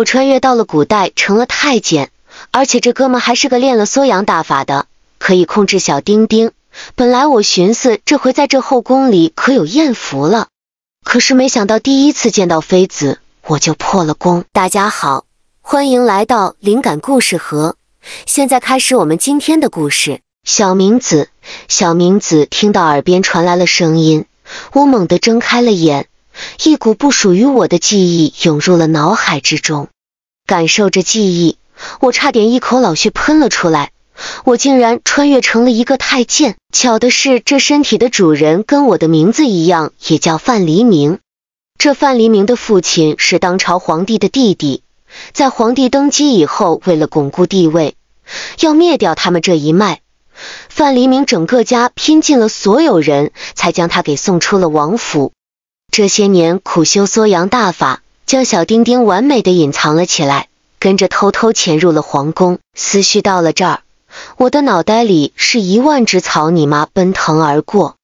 我穿越到了古代，成了太监，而且这哥们还是个练了缩阳大法的，可以控制小丁丁。本来我寻思这回在这后宫里可有艳福了，可是没想到第一次见到妃子我就破了功。大家好，欢迎来到灵感故事盒，现在开始我们今天的故事。小明子，小明子听到耳边传来了声音，我猛地睁开了眼。一股不属于我的记忆涌入了脑海之中，感受着记忆，我差点一口老血喷了出来。我竟然穿越成了一个太监。巧的是，这身体的主人跟我的名字一样，也叫范黎明。这范黎明的父亲是当朝皇帝的弟弟，在皇帝登基以后，为了巩固地位，要灭掉他们这一脉。范黎明整个家拼尽了所有人才将他给送出了王府。这些年苦修缩阳大法，将小丁丁完美的隐藏了起来，跟着偷偷潜入了皇宫。思绪到了这儿，我的脑袋里是一万只草泥马奔腾而过。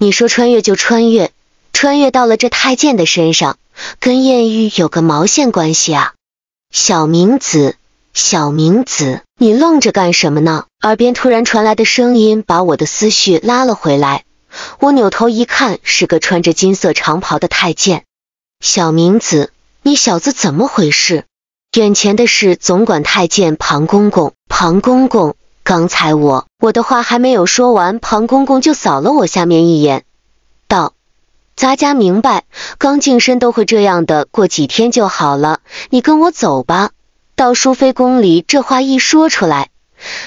你说穿越就穿越，穿越到了这太监的身上，跟艳遇有个毛线关系啊？小明子，小明子，你愣着干什么呢？耳边突然传来的声音，把我的思绪拉了回来。我扭头一看，是个穿着金色长袍的太监。小明子，你小子怎么回事？眼前的是总管太监庞公公。庞公公，刚才我我的话还没有说完，庞公公就扫了我下面一眼，道：“咱家明白，刚净身都会这样的，过几天就好了。你跟我走吧，到淑妃宫里。”这话一说出来，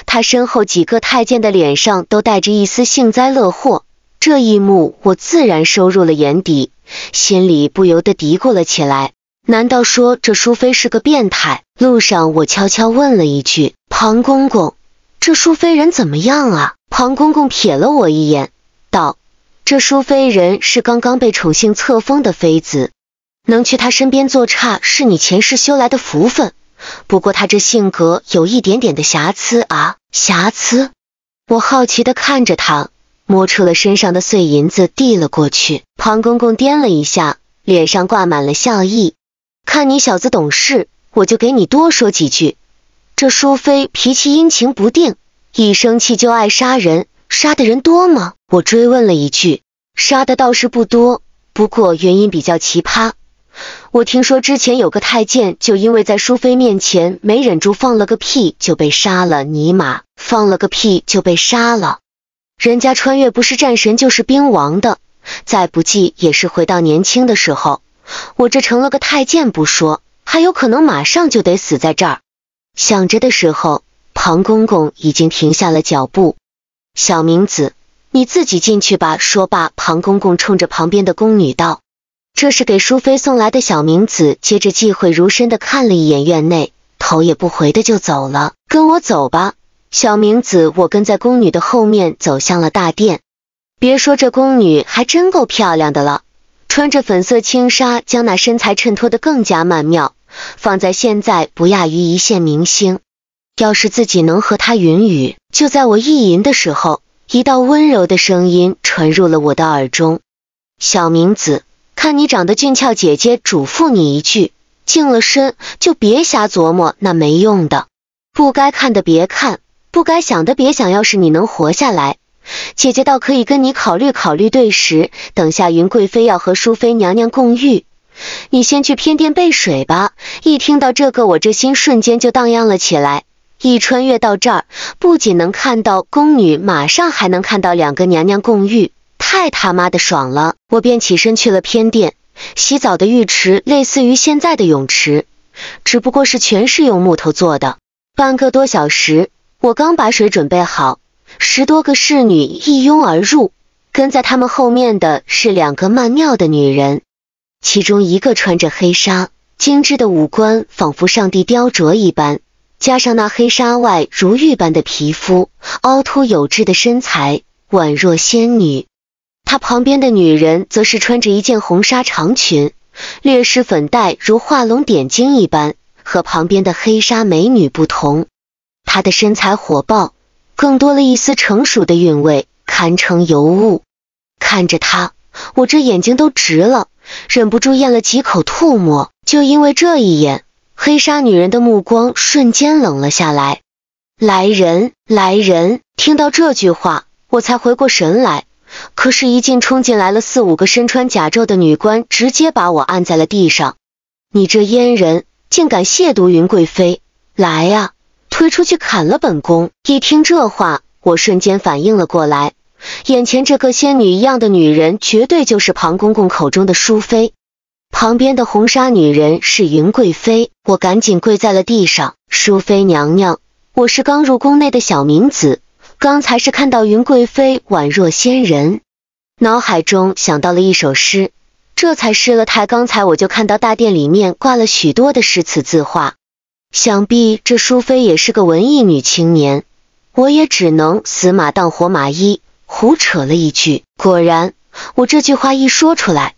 他身后几个太监的脸上都带着一丝幸灾乐祸。这一幕我自然收入了眼底，心里不由得嘀咕了起来。难道说这淑妃是个变态？路上我悄悄问了一句：“庞公公，这淑妃人怎么样啊？”庞公公瞥了我一眼，道：“这淑妃人是刚刚被宠幸册封的妃子，能去她身边做差是你前世修来的福分。不过她这性格有一点点的瑕疵啊。”瑕疵？我好奇地看着他。摸出了身上的碎银子，递了过去。庞公公掂了一下，脸上挂满了笑意。看你小子懂事，我就给你多说几句。这淑妃脾气阴晴不定，一生气就爱杀人，杀的人多吗？我追问了一句。杀的倒是不多，不过原因比较奇葩。我听说之前有个太监，就因为在淑妃面前没忍住放了个屁，就被杀了。尼玛，放了个屁就被杀了。人家穿越不是战神就是兵王的，再不济也是回到年轻的时候。我这成了个太监不说，还有可能马上就得死在这儿。想着的时候，庞公公已经停下了脚步。小明子，你自己进去吧。说罢，庞公公冲着旁边的宫女道：“这是给淑妃送来的小明子。”接着，忌讳如深的看了一眼院内，头也不回的就走了。跟我走吧。小明子，我跟在宫女的后面走向了大殿。别说这宫女还真够漂亮的了，穿着粉色轻纱，将那身材衬托得更加曼妙，放在现在不亚于一线明星。要是自己能和她云雨，就在我意淫的时候，一道温柔的声音传入了我的耳中：“小明子，看你长得俊俏，姐姐嘱咐你一句，净了身就别瞎琢磨那没用的，不该看的别看。”不该想的别想，要是你能活下来，姐姐倒可以跟你考虑考虑。对时，等下云贵妃要和淑妃娘娘共浴，你先去偏殿备水吧。一听到这个，我这心瞬间就荡漾了起来。一穿越到这儿，不仅能看到宫女，马上还能看到两个娘娘共浴，太他妈的爽了！我便起身去了偏殿洗澡的浴池，类似于现在的泳池，只不过是全是用木头做的。半个多小时。我刚把水准备好，十多个侍女一拥而入，跟在他们后面的是两个曼尿的女人，其中一个穿着黑纱，精致的五官仿佛上帝雕琢一般，加上那黑纱外如玉般的皮肤，凹凸有致的身材宛若仙女。她旁边的女人则是穿着一件红纱长裙，略施粉黛如画龙点睛一般，和旁边的黑纱美女不同。她的身材火爆，更多了一丝成熟的韵味，堪称尤物。看着她，我这眼睛都直了，忍不住咽了几口唾沫。就因为这一眼，黑纱女人的目光瞬间冷了下来。来人，来人！听到这句话，我才回过神来。可是，一进冲进来了四五个身穿甲胄的女官，直接把我按在了地上。你这阉人，竟敢亵渎云贵妃！来呀！推出去砍了本宫！一听这话，我瞬间反应了过来，眼前这个仙女一样的女人，绝对就是庞公公口中的淑妃。旁边的红纱女人是云贵妃。我赶紧跪在了地上，淑妃娘娘，我是刚入宫内的小明子，刚才是看到云贵妃宛若仙人，脑海中想到了一首诗，这才失了态。刚才我就看到大殿里面挂了许多的诗词字画。想必这淑妃也是个文艺女青年，我也只能死马当活马医，胡扯了一句。果然，我这句话一说出来，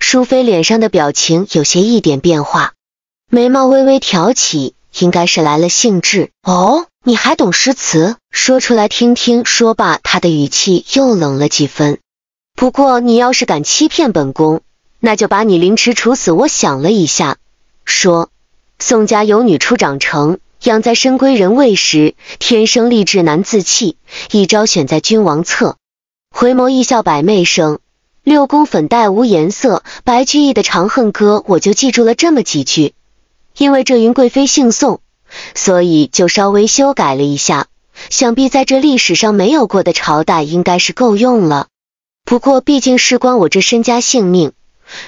淑妃脸上的表情有些一点变化，眉毛微微挑起，应该是来了兴致。哦，你还懂诗词？说出来听听。说罢，她的语气又冷了几分。不过你要是敢欺骗本宫，那就把你凌迟处死。我想了一下，说。宋家有女初长成，养在深闺人未识。天生丽质难自弃，一朝选在君王侧。回眸一笑百媚生，六宫粉黛无颜色。白居易的《长恨歌》，我就记住了这么几句。因为这云贵妃姓宋，所以就稍微修改了一下。想必在这历史上没有过的朝代，应该是够用了。不过毕竟事关我这身家性命，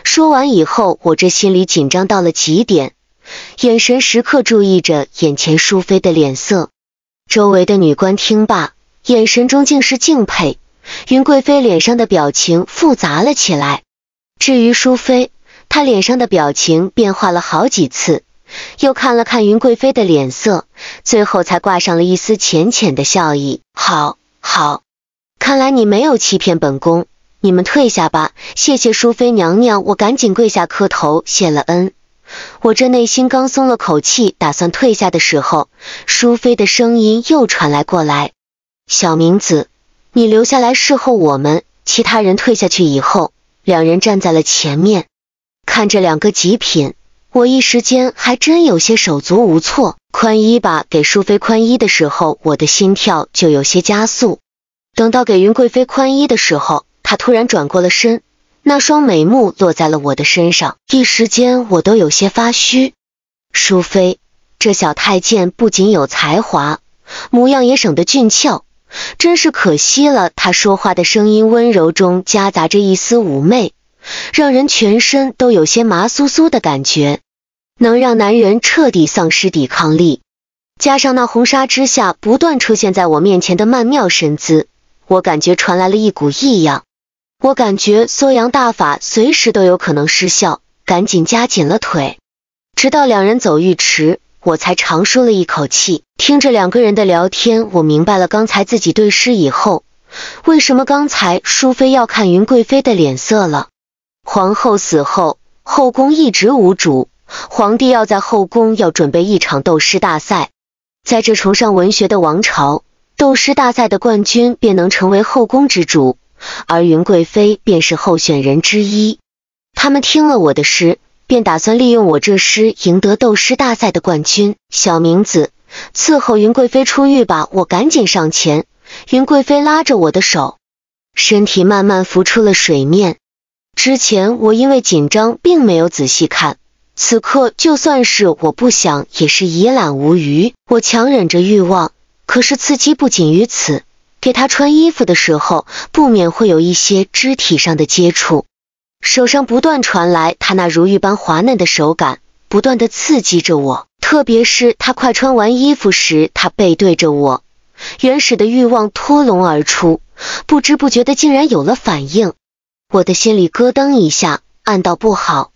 说完以后，我这心里紧张到了极点。眼神时刻注意着眼前淑妃的脸色，周围的女官听罢，眼神中竟是敬佩。云贵妃脸上的表情复杂了起来。至于淑妃，她脸上的表情变化了好几次，又看了看云贵妃的脸色，最后才挂上了一丝浅浅的笑意。好，好，看来你没有欺骗本宫，你们退下吧。谢谢淑妃娘娘，我赶紧跪下磕头谢了恩。我这内心刚松了口气，打算退下的时候，淑妃的声音又传来过来：“小明子，你留下来侍候我们。其他人退下去以后，两人站在了前面，看着两个极品，我一时间还真有些手足无措。宽衣吧，给淑妃宽衣的时候，我的心跳就有些加速。等到给云贵妃宽衣的时候，她突然转过了身。”那双美目落在了我的身上，一时间我都有些发虚。淑妃，这小太监不仅有才华，模样也省得俊俏，真是可惜了。他说话的声音温柔中夹杂着一丝妩媚，让人全身都有些麻酥酥的感觉，能让男人彻底丧失抵抗力。加上那红纱之下不断出现在我面前的曼妙身姿，我感觉传来了一股异样。我感觉缩阳大法随时都有可能失效，赶紧夹紧了腿，直到两人走浴池，我才长舒了一口气。听着两个人的聊天，我明白了刚才自己对诗以后，为什么刚才淑妃要看云贵妃的脸色了。皇后死后，后宫一直无主，皇帝要在后宫要准备一场斗诗大赛。在这崇尚文学的王朝，斗诗大赛的冠军便能成为后宫之主。而云贵妃便是候选人之一，他们听了我的诗，便打算利用我这诗赢得斗诗大赛的冠军。小明子，伺候云贵妃出浴吧！我赶紧上前，云贵妃拉着我的手，身体慢慢浮出了水面。之前我因为紧张，并没有仔细看，此刻就算是我不想，也是一览无余。我强忍着欲望，可是刺激不仅于此。给他穿衣服的时候，不免会有一些肢体上的接触，手上不断传来他那如玉般滑嫩的手感，不断的刺激着我。特别是他快穿完衣服时，他背对着我，原始的欲望脱笼而出，不知不觉的竟然有了反应。我的心里咯噔一下，暗道不好，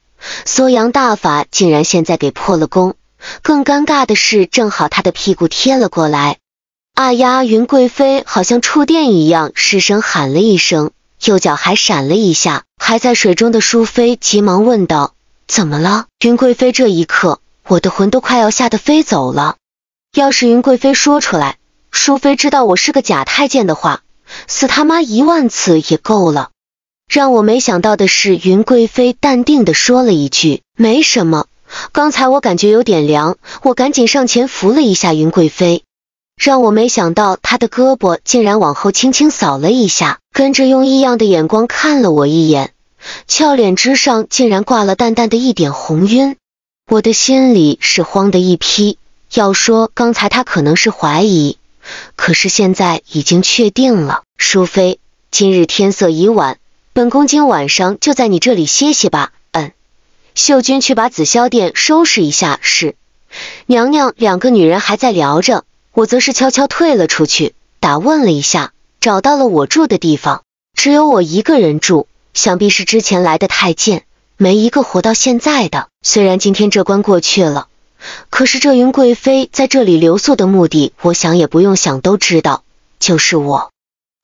缩阳大法竟然现在给破了功。更尴尬的是，正好他的屁股贴了过来。啊呀！云贵妃好像触电一样，失声喊了一声，右脚还闪了一下。还在水中的淑妃急忙问道：“怎么了？”云贵妃这一刻，我的魂都快要吓得飞走了。要是云贵妃说出来，淑妃知道我是个假太监的话，死他妈一万次也够了。让我没想到的是，云贵妃淡定地说了一句：“没什么，刚才我感觉有点凉，我赶紧上前扶了一下云贵妃。”让我没想到，他的胳膊竟然往后轻轻扫了一下，跟着用异样的眼光看了我一眼，俏脸之上竟然挂了淡淡的一点红晕。我的心里是慌的一批。要说刚才他可能是怀疑，可是现在已经确定了。淑妃，今日天色已晚，本宫今晚上就在你这里歇息吧。嗯，秀君，去把紫霄殿收拾一下。是，娘娘，两个女人还在聊着。我则是悄悄退了出去，打问了一下，找到了我住的地方，只有我一个人住，想必是之前来的太近，没一个活到现在的。虽然今天这关过去了，可是这云贵妃在这里留宿的目的，我想也不用想都知道，就是我。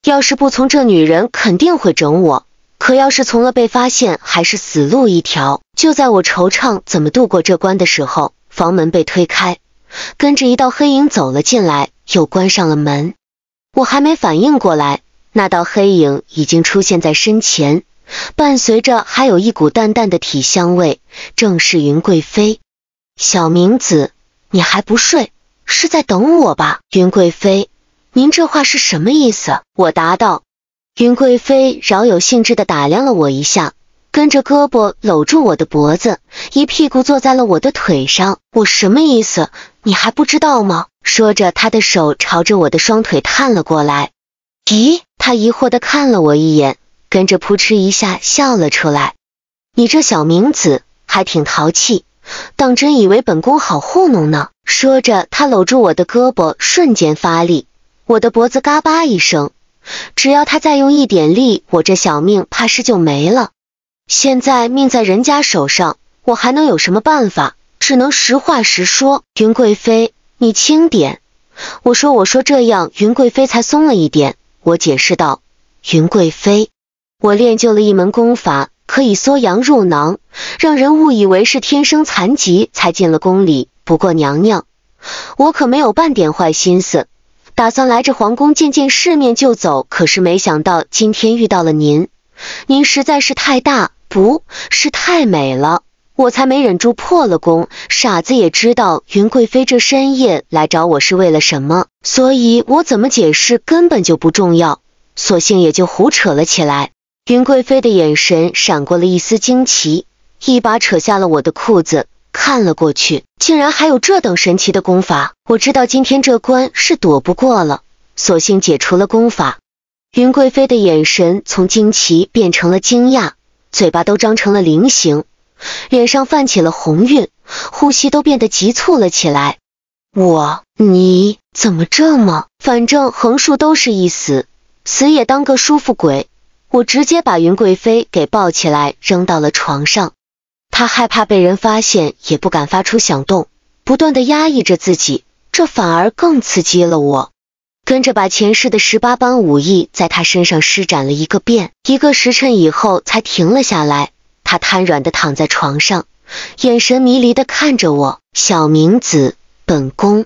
要是不从，这女人肯定会整我；可要是从了，被发现还是死路一条。就在我惆怅怎么度过这关的时候，房门被推开。跟着一道黑影走了进来，又关上了门。我还没反应过来，那道黑影已经出现在身前，伴随着还有一股淡淡的体香味，正是云贵妃。小明子，你还不睡，是在等我吧？云贵妃，您这话是什么意思？我答道。云贵妃饶有兴致地打量了我一下，跟着胳膊搂住我的脖子，一屁股坐在了我的腿上。我什么意思？你还不知道吗？说着，他的手朝着我的双腿探了过来。咦，他疑惑的看了我一眼，跟着扑哧一下笑了出来。你这小明子还挺淘气，当真以为本宫好糊弄呢？说着，他搂住我的胳膊，瞬间发力，我的脖子嘎巴一声。只要他再用一点力，我这小命怕是就没了。现在命在人家手上，我还能有什么办法？只能实话实说，云贵妃，你轻点。我说，我说这样，云贵妃才松了一点。我解释道：“云贵妃，我练就了一门功法，可以缩阳入囊，让人误以为是天生残疾才进了宫里。不过娘娘，我可没有半点坏心思，打算来这皇宫见见世面就走。可是没想到今天遇到了您，您实在是太大，不是太美了。”我才没忍住破了功，傻子也知道云贵妃这深夜来找我是为了什么，所以我怎么解释根本就不重要，索性也就胡扯了起来。云贵妃的眼神闪过了一丝惊奇，一把扯下了我的裤子，看了过去，竟然还有这等神奇的功法。我知道今天这关是躲不过了，索性解除了功法。云贵妃的眼神从惊奇变成了惊讶，嘴巴都张成了菱形。脸上泛起了红晕，呼吸都变得急促了起来。我，你怎么这么……反正横竖都是一死，死也当个舒服鬼。我直接把云贵妃给抱起来扔到了床上。她害怕被人发现，也不敢发出响动，不断的压抑着自己，这反而更刺激了我。跟着把前世的十八般武艺在她身上施展了一个遍，一个时辰以后才停了下来。他瘫软的躺在床上，眼神迷离的看着我。小明子，本宫，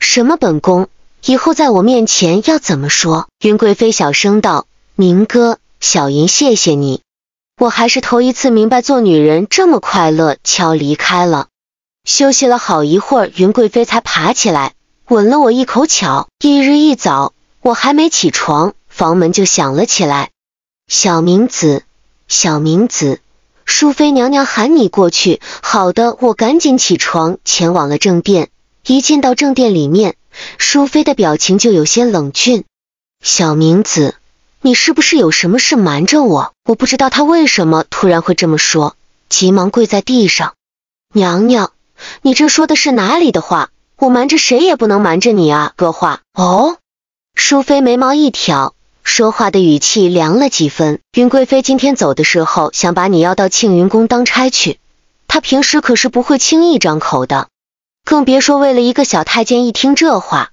什么本宫？以后在我面前要怎么说？云贵妃小声道：“明哥，小莹，谢谢你。我还是头一次明白做女人这么快乐。”悄离开了。休息了好一会儿，云贵妃才爬起来，吻了我一口。巧。一日一早，我还没起床，房门就响了起来。小明子，小明子。淑妃娘娘喊你过去，好的，我赶紧起床前往了正殿。一进到正殿里面，淑妃的表情就有些冷峻。小明子，你是不是有什么事瞒着我？我不知道他为什么突然会这么说，急忙跪在地上。娘娘，你这说的是哪里的话？我瞒着谁也不能瞒着你啊，哥话。哦，淑妃眉毛一挑。说话的语气凉了几分。云贵妃今天走的时候，想把你要到庆云宫当差去。她平时可是不会轻易张口的，更别说为了一个小太监。一听这话，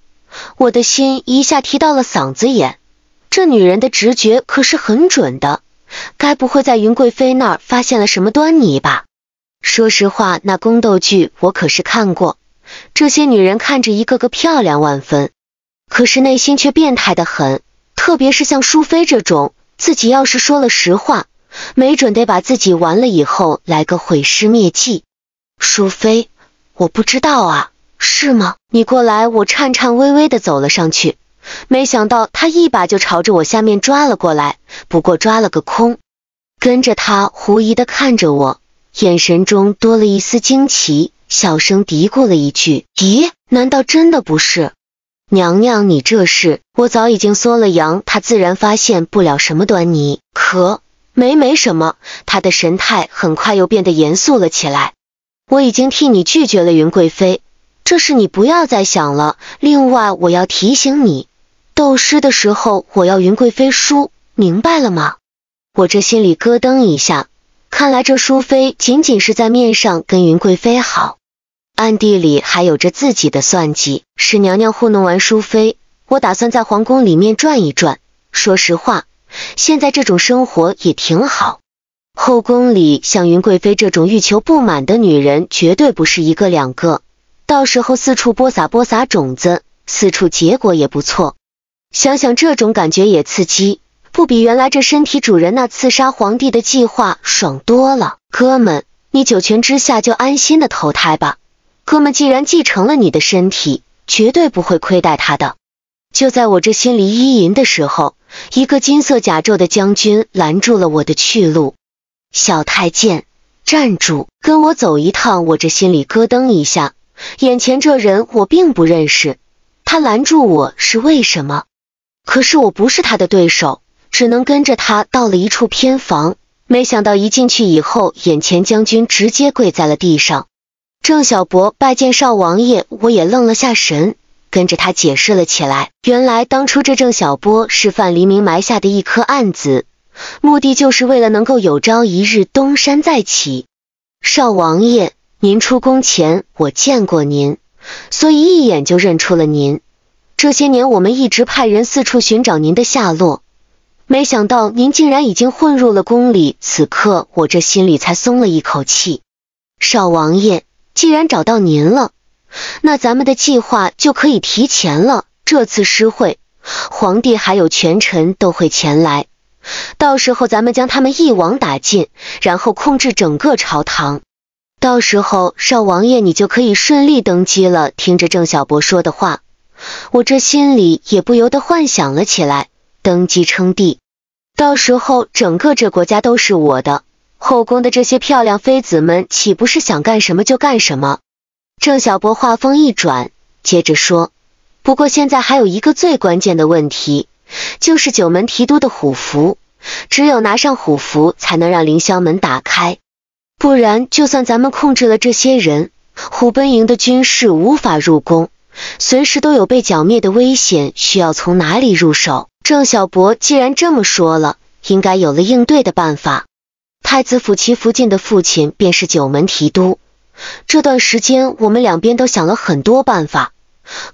我的心一下提到了嗓子眼。这女人的直觉可是很准的，该不会在云贵妃那儿发现了什么端倪吧？说实话，那宫斗剧我可是看过，这些女人看着一个个漂亮万分，可是内心却变态的很。特别是像淑妃这种，自己要是说了实话，没准得把自己完了以后来个毁尸灭迹。淑妃，我不知道啊，是吗？你过来，我颤颤巍巍的走了上去，没想到他一把就朝着我下面抓了过来，不过抓了个空。跟着他狐疑的看着我，眼神中多了一丝惊奇，小声嘀咕了一句：“咦，难道真的不是？”娘娘，你这是我早已经缩了羊，他自然发现不了什么端倪。可没没什么，他的神态很快又变得严肃了起来。我已经替你拒绝了云贵妃，这事你不要再想了。另外，我要提醒你，斗诗的时候我要云贵妃输，明白了吗？我这心里咯噔一下，看来这淑妃仅仅是在面上跟云贵妃好。暗地里还有着自己的算计，是娘娘糊弄完淑妃，我打算在皇宫里面转一转。说实话，现在这种生活也挺好。后宫里像云贵妃这种欲求不满的女人绝对不是一个两个，到时候四处播撒播撒种子，四处结果也不错。想想这种感觉也刺激，不比原来这身体主人那刺杀皇帝的计划爽多了？哥们，你九泉之下就安心的投胎吧。哥们，既然继承了你的身体，绝对不会亏待他的。就在我这心里一吟的时候，一个金色甲胄的将军拦住了我的去路。小太监，站住，跟我走一趟。我这心里咯噔一下，眼前这人我并不认识，他拦住我是为什么？可是我不是他的对手，只能跟着他到了一处偏房。没想到一进去以后，眼前将军直接跪在了地上。郑小伯拜见少王爷，我也愣了下神，跟着他解释了起来。原来当初这郑小波是范黎明埋下的一颗暗子，目的就是为了能够有朝一日东山再起。少王爷，您出宫前我见过您，所以一眼就认出了您。这些年我们一直派人四处寻找您的下落，没想到您竟然已经混入了宫里。此刻我这心里才松了一口气，少王爷。既然找到您了，那咱们的计划就可以提前了。这次诗会，皇帝还有权臣都会前来，到时候咱们将他们一网打尽，然后控制整个朝堂。到时候，少王爷你就可以顺利登基了。听着郑小博说的话，我这心里也不由得幻想了起来：登基称帝，到时候整个这国家都是我的。后宫的这些漂亮妃子们，岂不是想干什么就干什么？郑小博话锋一转，接着说：“不过现在还有一个最关键的问题，就是九门提督的虎符。只有拿上虎符，才能让凌霄门打开。不然，就算咱们控制了这些人，虎贲营的军士无法入宫，随时都有被剿灭的危险。需要从哪里入手？”郑小博既然这么说了，应该有了应对的办法。太子府齐福晋的父亲便是九门提督。这段时间，我们两边都想了很多办法，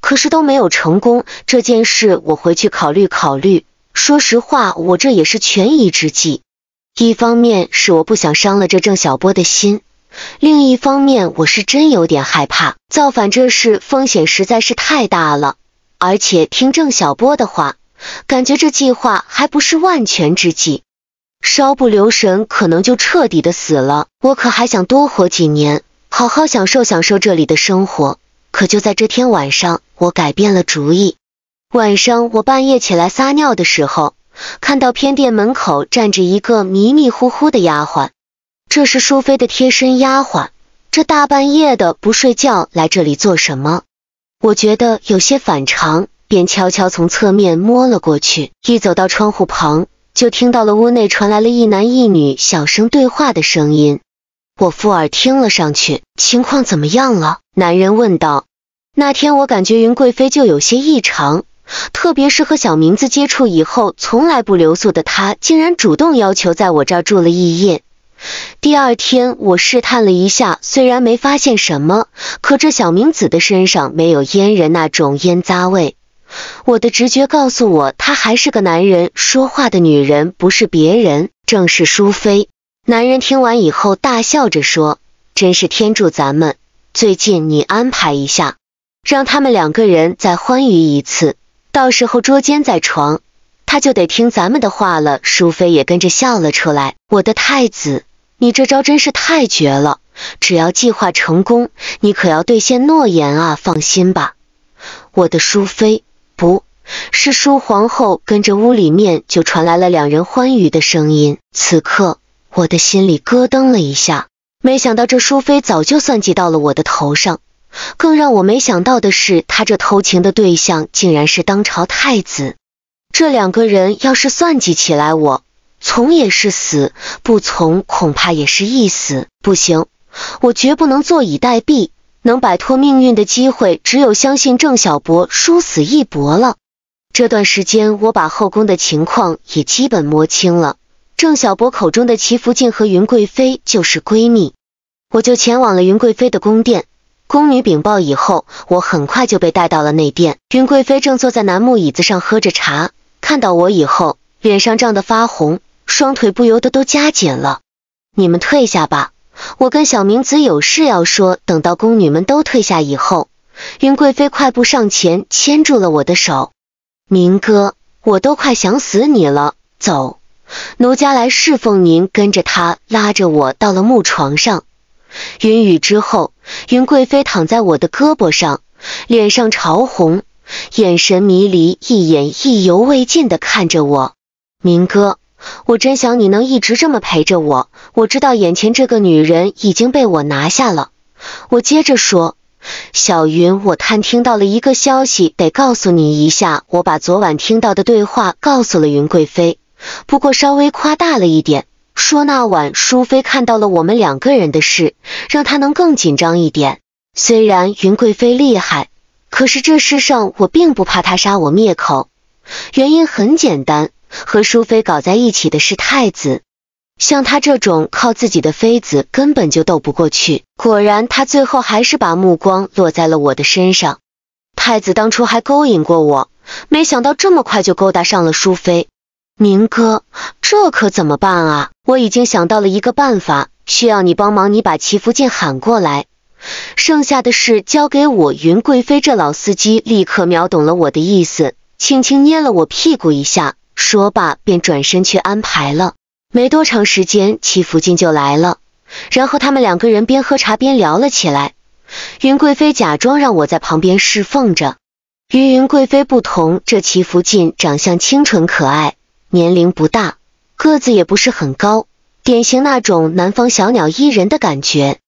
可是都没有成功。这件事我回去考虑考虑。说实话，我这也是权宜之计。一方面是我不想伤了这郑小波的心，另一方面我是真有点害怕造反这事风险实在是太大了。而且听郑小波的话，感觉这计划还不是万全之计。稍不留神，可能就彻底的死了。我可还想多活几年，好好享受享受这里的生活。可就在这天晚上，我改变了主意。晚上我半夜起来撒尿的时候，看到偏殿门口站着一个迷迷糊糊的丫鬟，这是淑妃的贴身丫鬟。这大半夜的不睡觉来这里做什么？我觉得有些反常，便悄悄从侧面摸了过去。一走到窗户旁。就听到了屋内传来了一男一女小声对话的声音，我附耳听了上去。情况怎么样了？男人问道。那天我感觉云贵妃就有些异常，特别是和小明子接触以后，从来不留宿的她竟然主动要求在我这儿住了一夜。第二天我试探了一下，虽然没发现什么，可这小明子的身上没有阉人那种腌臜味。我的直觉告诉我，他还是个男人。说话的女人不是别人，正是淑妃。男人听完以后大笑着说：“真是天助咱们！最近你安排一下，让他们两个人再欢愉一次，到时候捉奸在床，他就得听咱们的话了。”淑妃也跟着笑了出来。我的太子，你这招真是太绝了！只要计划成功，你可要兑现诺言啊！放心吧，我的淑妃。不是舒皇后跟着屋里面就传来了两人欢愉的声音。此刻我的心里咯噔了一下，没想到这淑妃早就算计到了我的头上。更让我没想到的是，她这偷情的对象竟然是当朝太子。这两个人要是算计起来，我从也是死，不从恐怕也是一死。不行，我绝不能坐以待毙。能摆脱命运的机会，只有相信郑小博，殊死一搏了。这段时间，我把后宫的情况也基本摸清了。郑小博口中的齐福晋和云贵妃就是闺蜜，我就前往了云贵妃的宫殿。宫女禀报以后，我很快就被带到了内殿。云贵妃正坐在楠木椅子上喝着茶，看到我以后，脸上涨得发红，双腿不由得都夹紧了。你们退下吧。我跟小明子有事要说，等到宫女们都退下以后，云贵妃快步上前，牵住了我的手。明哥，我都快想死你了！走，奴家来侍奉您。跟着他拉着我到了木床上，云雨之后，云贵妃躺在我的胳膊上，脸上潮红，眼神迷离，一眼意犹未尽的看着我。明哥。我真想你能一直这么陪着我。我知道眼前这个女人已经被我拿下了。我接着说，小云，我探听到了一个消息，得告诉你一下。我把昨晚听到的对话告诉了云贵妃，不过稍微夸大了一点，说那晚淑妃看到了我们两个人的事，让她能更紧张一点。虽然云贵妃厉害，可是这世上我并不怕她杀我灭口。原因很简单。和淑妃搞在一起的是太子，像他这种靠自己的妃子根本就斗不过去。果然，他最后还是把目光落在了我的身上。太子当初还勾引过我，没想到这么快就勾搭上了淑妃。明哥，这可怎么办啊？我已经想到了一个办法，需要你帮忙，你把齐福晋喊过来，剩下的事交给我。云贵妃这老司机立刻秒懂了我的意思，轻轻捏了我屁股一下。说罢，便转身去安排了。没多长时间，齐福晋就来了，然后他们两个人边喝茶边聊了起来。云贵妃假装让我在旁边侍奉着。与云贵妃不同，这齐福晋长相清纯可爱，年龄不大，个子也不是很高，典型那种南方小鸟依人的感觉。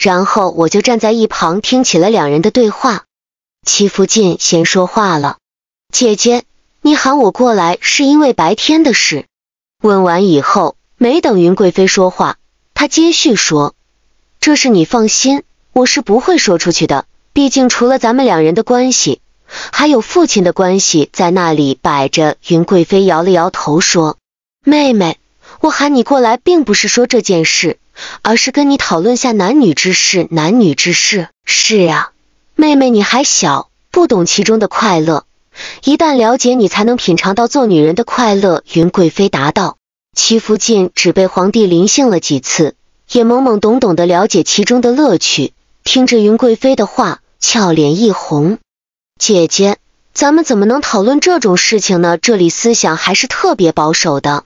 然后我就站在一旁听起了两人的对话。齐福晋先说话了：“姐姐。”你喊我过来是因为白天的事。问完以后，没等云贵妃说话，他接续说：“这事你放心，我是不会说出去的。毕竟除了咱们两人的关系，还有父亲的关系在那里摆着。”云贵妃摇了摇头说：“妹妹，我喊你过来并不是说这件事，而是跟你讨论下男女之事。男女之事，是啊，妹妹你还小，不懂其中的快乐。”一旦了解，你才能品尝到做女人的快乐。云贵妃答道：“齐福晋只被皇帝临幸了几次，也懵懵懂懂地了解其中的乐趣。”听着云贵妃的话，俏脸一红：“姐姐，咱们怎么能讨论这种事情呢？这里思想还是特别保守的，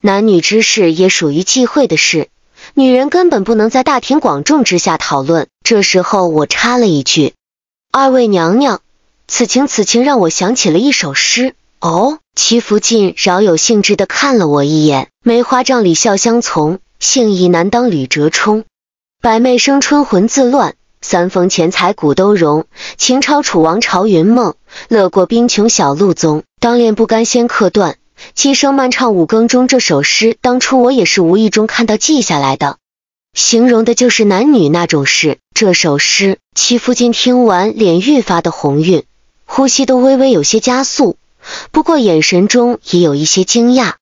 男女之事也属于忌讳的事，女人根本不能在大庭广众之下讨论。”这时候我插了一句：“二位娘娘。”此情此情让我想起了一首诗哦。齐福晋饶有兴致地看了我一眼。梅花帐里笑相从，性意难当吕折冲。百媚生春魂自乱，三逢钱财骨都融。情超楚王朝云梦，乐过冰琼小露踪。当恋不甘先客断，七声漫唱五更中。这首诗当初我也是无意中看到记下来的，形容的就是男女那种事。这首诗，齐福晋听完，脸愈发的红晕。呼吸都微微有些加速，不过眼神中也有一些惊讶。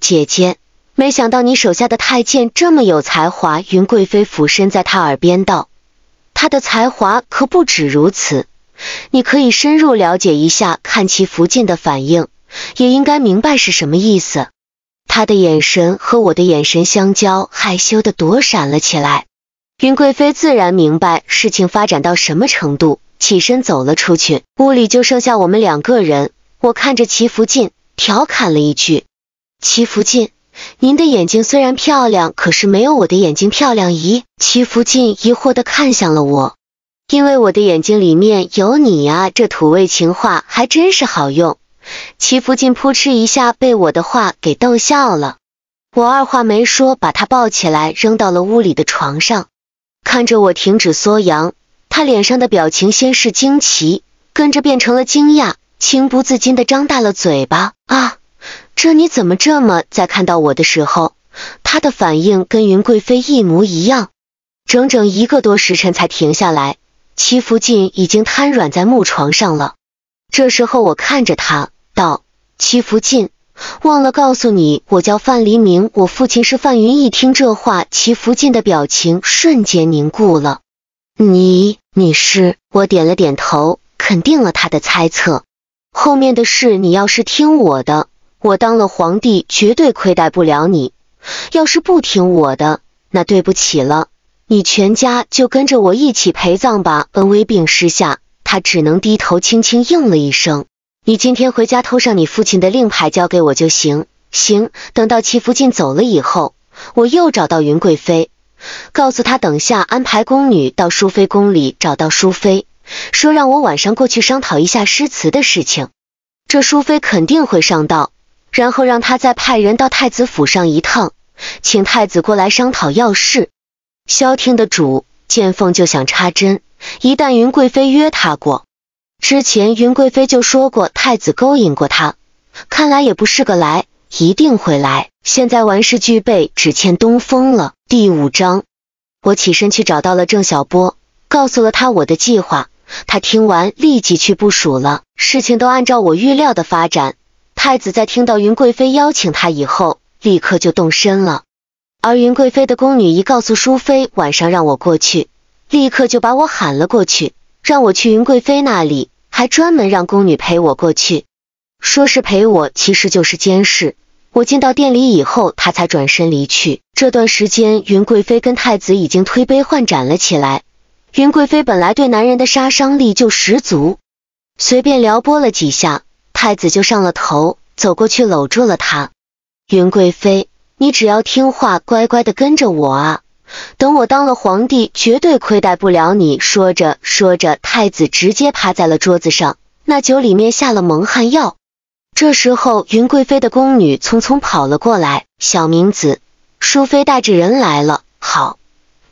姐姐，没想到你手下的太监这么有才华。云贵妃俯身在他耳边道：“他的才华可不止如此，你可以深入了解一下，看其福晋的反应，也应该明白是什么意思。”他的眼神和我的眼神相交，害羞的躲闪了起来。云贵妃自然明白事情发展到什么程度。起身走了出去，屋里就剩下我们两个人。我看着齐福晋，调侃了一句：“齐福晋，您的眼睛虽然漂亮，可是没有我的眼睛漂亮。”咦？齐福晋疑惑地看向了我，因为我的眼睛里面有你呀。这土味情话还真是好用。齐福晋扑哧一下被我的话给逗笑了。我二话没说，把他抱起来扔到了屋里的床上，看着我停止缩阳。他脸上的表情先是惊奇，跟着变成了惊讶，情不自禁的张大了嘴巴。啊，这你怎么这么……在看到我的时候，他的反应跟云贵妃一模一样。整整一个多时辰才停下来，齐福晋已经瘫软在木床上了。这时候我看着他道：“齐福晋，忘了告诉你，我叫范黎明，我父亲是范云。”一听这话，齐福晋的表情瞬间凝固了。你你是我点了点头，肯定了他的猜测。后面的事，你要是听我的，我当了皇帝绝对亏待不了你；要是不听我的，那对不起了，你全家就跟着我一起陪葬吧。恩威并施下，他只能低头轻轻应了一声。你今天回家偷上你父亲的令牌交给我就行。行，等到齐福晋走了以后，我又找到云贵妃。告诉他，等下安排宫女到淑妃宫里找到淑妃，说让我晚上过去商讨一下诗词的事情。这淑妃肯定会上当，然后让他再派人到太子府上一趟，请太子过来商讨要事。萧听的主见缝就想插针，一旦云贵妃约他过，之前云贵妃就说过太子勾引过她，看来也不是个来。一定会来。现在万事俱备，只欠东风了。第五章，我起身去找到了郑小波，告诉了他我的计划。他听完立即去部署了。事情都按照我预料的发展。太子在听到云贵妃邀请他以后，立刻就动身了。而云贵妃的宫女一告诉淑妃晚上让我过去，立刻就把我喊了过去，让我去云贵妃那里，还专门让宫女陪我过去，说是陪我，其实就是监视。我进到店里以后，他才转身离去。这段时间，云贵妃跟太子已经推杯换盏了起来。云贵妃本来对男人的杀伤力就十足，随便撩拨了几下，太子就上了头，走过去搂住了她。云贵妃，你只要听话，乖乖的跟着我啊！等我当了皇帝，绝对亏待不了你。说着说着，太子直接趴在了桌子上，那酒里面下了蒙汗药。这时候，云贵妃的宫女匆匆跑了过来。小明子，淑妃带着人来了。好，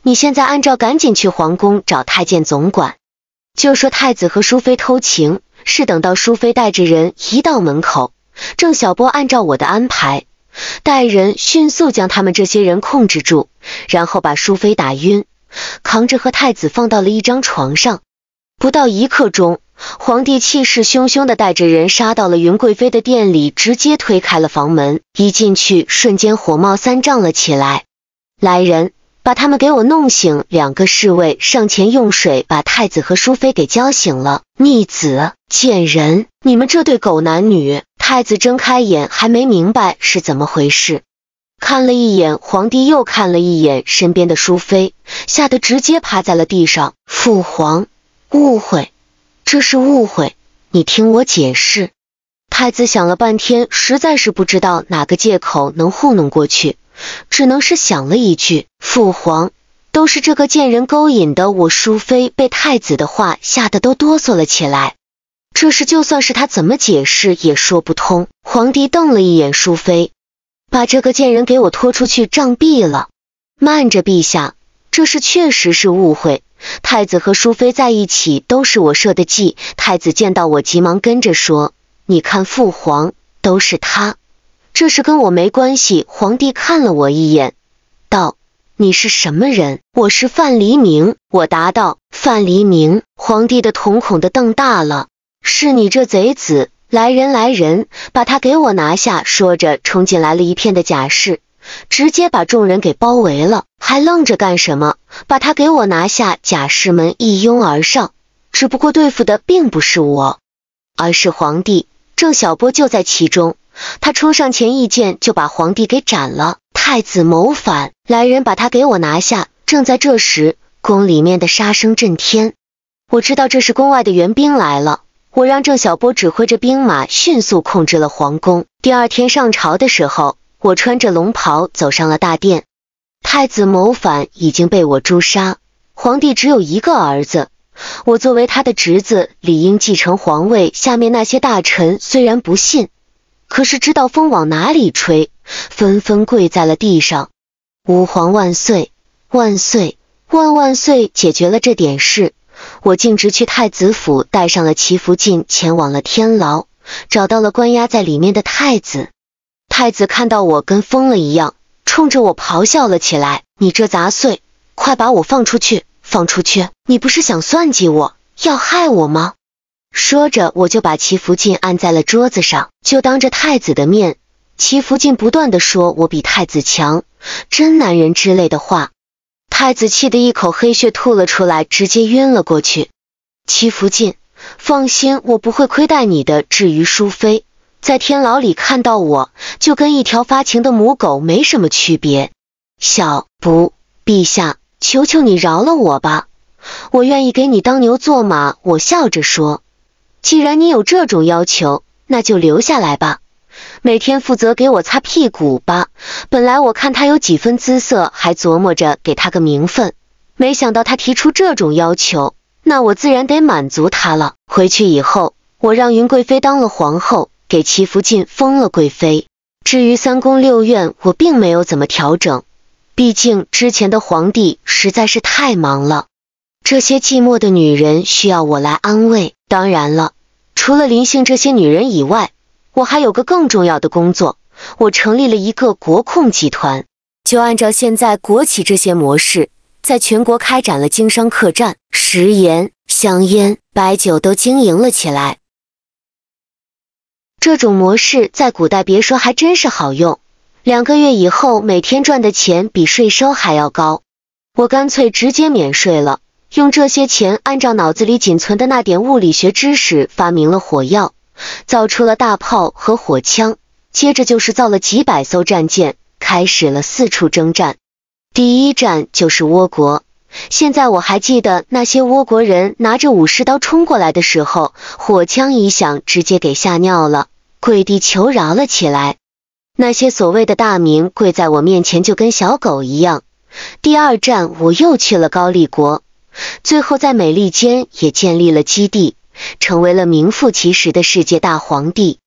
你现在按照，赶紧去皇宫找太监总管，就说太子和淑妃偷情。是等到淑妃带着人一到门口，郑小波按照我的安排，带人迅速将他们这些人控制住，然后把淑妃打晕，扛着和太子放到了一张床上。不到一刻钟。皇帝气势汹汹地带着人杀到了云贵妃的殿里，直接推开了房门。一进去，瞬间火冒三丈了起来。来人，把他们给我弄醒！两个侍卫上前用水把太子和淑妃给浇醒了。逆子，贱人，你们这对狗男女！太子睁开眼，还没明白是怎么回事，看了一眼皇帝，又看了一眼身边的淑妃，吓得直接趴在了地上。父皇，误会。这是误会，你听我解释。太子想了半天，实在是不知道哪个借口能糊弄过去，只能是想了一句：“父皇，都是这个贱人勾引的。”我淑妃被太子的话吓得都哆嗦了起来。这事就算是他怎么解释也说不通。皇帝瞪了一眼淑妃，把这个贱人给我拖出去杖毙了。慢着，陛下，这事确实是误会。太子和淑妃在一起都是我设的计。太子见到我，急忙跟着说：“你看，父皇都是他，这事跟我没关系。”皇帝看了我一眼，道：“你是什么人？”“我是范黎明。”我答道。范黎明，皇帝的瞳孔的瞪大了：“是你这贼子！来人，来人，把他给我拿下！”说着，冲进来了一片的甲士。直接把众人给包围了，还愣着干什么？把他给我拿下！贾士们一拥而上，只不过对付的并不是我，而是皇帝。郑小波就在其中，他冲上前一剑就把皇帝给斩了。太子谋反，来人把他给我拿下！正在这时，宫里面的杀声震天，我知道这是宫外的援兵来了。我让郑小波指挥着兵马迅速控制了皇宫。第二天上朝的时候。我穿着龙袍走上了大殿，太子谋反已经被我诛杀。皇帝只有一个儿子，我作为他的侄子，理应继承皇位。下面那些大臣虽然不信，可是知道风往哪里吹，纷纷跪在了地上：“吾皇万岁，万岁，万万岁！”解决了这点事，我径直去太子府，带上了齐福晋，前往了天牢，找到了关押在里面的太子。太子看到我跟疯了一样，冲着我咆哮了起来：“你这杂碎，快把我放出去，放出去！你不是想算计我，要害我吗？”说着，我就把齐福晋按在了桌子上，就当着太子的面，齐福晋不断的说我比太子强，真男人之类的话。太子气得一口黑血吐了出来，直接晕了过去。齐福晋，放心，我不会亏待你的。至于淑妃。在天牢里看到我，就跟一条发情的母狗没什么区别。小不，陛下，求求你饶了我吧，我愿意给你当牛做马。我笑着说：“既然你有这种要求，那就留下来吧，每天负责给我擦屁股吧。”本来我看他有几分姿色，还琢磨着给他个名分，没想到他提出这种要求，那我自然得满足他了。回去以后，我让云贵妃当了皇后。给齐福晋封了贵妃。至于三宫六院，我并没有怎么调整，毕竟之前的皇帝实在是太忙了。这些寂寞的女人需要我来安慰。当然了，除了林姓这些女人以外，我还有个更重要的工作。我成立了一个国控集团，就按照现在国企这些模式，在全国开展了经商客栈、食盐、香烟、白酒都经营了起来。这种模式在古代别说还真是好用，两个月以后每天赚的钱比税收还要高，我干脆直接免税了，用这些钱按照脑子里仅存的那点物理学知识发明了火药，造出了大炮和火枪，接着就是造了几百艘战舰，开始了四处征战，第一战就是倭国，现在我还记得那些倭国人拿着武士刀冲过来的时候，火枪一响，直接给吓尿了。跪地求饶了起来，那些所谓的大明跪在我面前就跟小狗一样。第二站我又去了高丽国，最后在美利坚也建立了基地，成为了名副其实的世界大皇帝。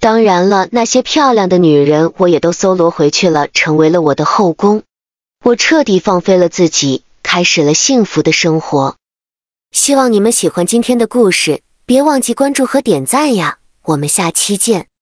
当然了，那些漂亮的女人我也都搜罗回去了，成为了我的后宫。我彻底放飞了自己，开始了幸福的生活。希望你们喜欢今天的故事，别忘记关注和点赞呀！我们下期见。